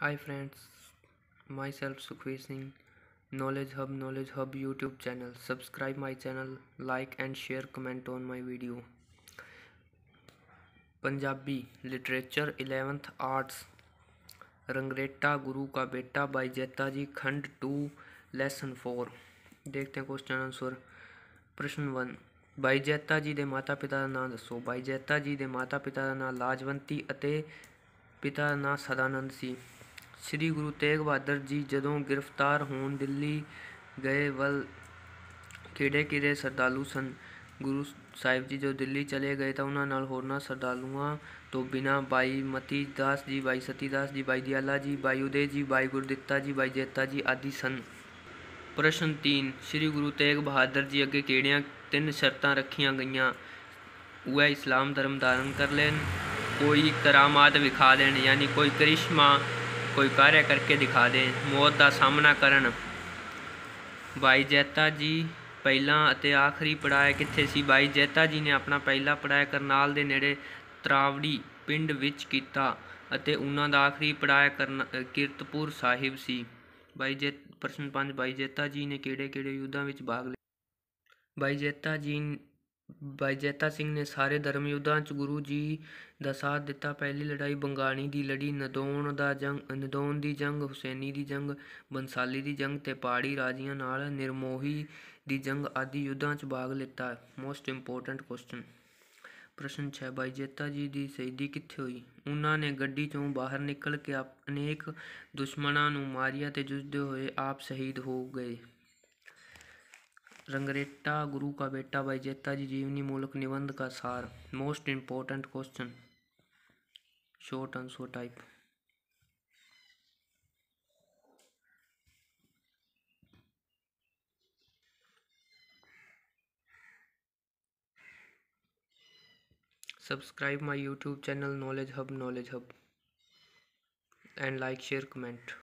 Hi friends, myself Sukhvir Singh, Knowledge Hub Knowledge Hub YouTube channel. Subscribe my channel, like and share comment on my video. Punjabi Literature, eleventh Arts, Rangreta Guru Ka Beta by Jeta Ji Khand 2, Lesson 4. Dekhte hain question answer प्रश्न 1. ਬਾਈ Jaita Ji De Mata Pita Da ਨਾਮ Dasso. ਬਾਈ Jaita Ji De Mata Pita Da ਨਾਮ ਲਾਜਵੰਤੀ Ate Pita Da ਨਾਮ ਸਦਾਨੰਦ ਸੀ ਸ੍ਰੀ ਗੁਰੂ ਤੇਗ ਬਹਾਦਰ ਜੀ ਜਦੋਂ ਗ੍ਰਿਫਤਾਰ ਹੋਣ ਦਿੱਲੀ ਗਏ ਵੱਲ ਕਿਹੜੇ ਕਿਹੜੇ ਸਰਦਾਲੂ ਸਨ ਗੁਰੂ ਸਾਹਿਬ ਜੀ ਜੋ ਦਿੱਲੀ ਚਲੇ ਗਏ ਤਾਂ ਉਹਨਾਂ ਨਾਲ ਹੋਰਨਾ ਸਰਦਾਲੂਆਂ ਤੋਂ ਬਿਨਾ ਬਾਈ ਮਤੀ ਦਾਸ ਜੀ ਬਾਈ ਸਤੀ ਦਾਸ ਜੀ ਬਾਈ ਦਿਆਲਾ ਜੀ ਬਾਈ ਉਦੇ ਜੀ ਬਾਈ ਗੁਰਦਿੱਤਾ ਜੀ ਬਾਈ ਜੇਤਾ ਜੀ ਆਦਿ ਸਨ ਪ੍ਰਸ਼ਨ 3 ਸ੍ਰੀ ਗੁਰੂ ਤੇਗ ਬਹਾਦਰ ਜੀ ਅੱਗੇ ਕਿਹੜੀਆਂ ਤਿੰਨ ਸ਼ਰਤਾਂ ਰੱਖੀਆਂ ਗਈਆਂ ਉਹ ਹੈ ਇਸਲਾਮ ਧਰਮ ਧਾਰਨ ਕਰ ਲੈਣ ਕੋਈ ਕਰਾਮਾਤ ਵਿਖਾ ਦੇਣ ਯਾਨੀ ਕੋਈ ਕ੍ਰਿਸ਼ਮਾ ਕੋਈ ਕਾਰਿਆ ਕਰਕੇ ਦਿਖਾ ਦੇ ਮੌਤ ਦਾ ਸਾਹਮਣਾ ਕਰਨ ਬਾਈ ਜੈਤਾ ਜੀ ਪਹਿਲਾ ਅਤੇ ਆਖਰੀ ਪੜਾਇਆ ਕਿੱਥੇ ਸੀ ਬਾਈ ਜੈਤਾ ਜੀ ਨੇ ਆਪਣਾ ਪਹਿਲਾ ਪੜਾਇਆ ਕਰਨਾਲ ਦੇ ਨੇੜੇ ਤਰਾਵੜੀ ਪਿੰਡ ਵਿੱਚ ਕੀਤਾ ਅਤੇ ਉਹਨਾਂ ਦਾ ਆਖਰੀ ਪੜਾਇਆ ਕੀਰਤਪੁਰ ਸਾਹਿਬ ਸੀ ਬਾਈ ਜੈਤ ਪ੍ਰਸ਼ਨ 5 ਬਾਈ ਜੈਤਾ ਜੀ ਨੇ ਕਿਹੜੇ-ਕਿਹੜੇ ਯੁੱਧਾਂ ਵਿੱਚ ਭਾਗ ਲਿਆ ਬਾਈ ਜੈਤਾ ਜੀ ਜੈਤਾ ਸਿੰਘ ਨੇ ਸਾਰੇ ਧਰਮ ਯੁੱਧਾਂ 'ਚ ਗੁਰੂ ਜੀ ਦਾ ਸਾਥ ਦਿੱਤਾ ਪਹਿਲੀ ਲੜਾਈ ਬੰਗਾਣੀ ਦੀ ਲੜੀ ਨਦੌਣ ਦਾ ਜੰਗ ਨਦੌਣ ਦੀ ਜੰਗ ਹੁਸੈਨੀ ਦੀ ਜੰਗ ਬੰਸਾਲੀ ਦੀ ਜੰਗ ਤੇ ਪਹਾੜੀ ਰਾਜੀਆਂ ਨਾਲ ਨਿਰਮੋਹੀ ਦੀ ਜੰਗ ਆਦਿ ਯੁੱਧਾਂ 'ਚ ਭਾਗ ਲਿੱਤਾ ਮੋਸਟ ਇੰਪੋਰਟੈਂਟ ਕੁਐਸਚਨ ਪ੍ਰਸ਼ਨ 6 ਜੈਤਾ ਜੀ ਦੀ ਸ਼ਹੀਦੀ ਕਿੱਥੇ ਹੋਈ ਉਹਨਾਂ ਨੇ ਗੱਡੀ 'ਚੋਂ ਬਾਹਰ ਨਿਕਲ ਕੇ ਅਨੇਕ ਦੁਸ਼ਮਣਾਂ ਨੂੰ ਮਾਰਿਆ ਤੇ ਜੁਝਦੇ ਹੋਏ ਆਪ ਸ਼ਹੀਦ ਹੋ ਗਏ रंगरेटा गुरु का बेटा भाई जेता जी जीवनी मूलक निबंध का सार most important question short answer type subscribe my YouTube channel knowledge hub knowledge hub and like share comment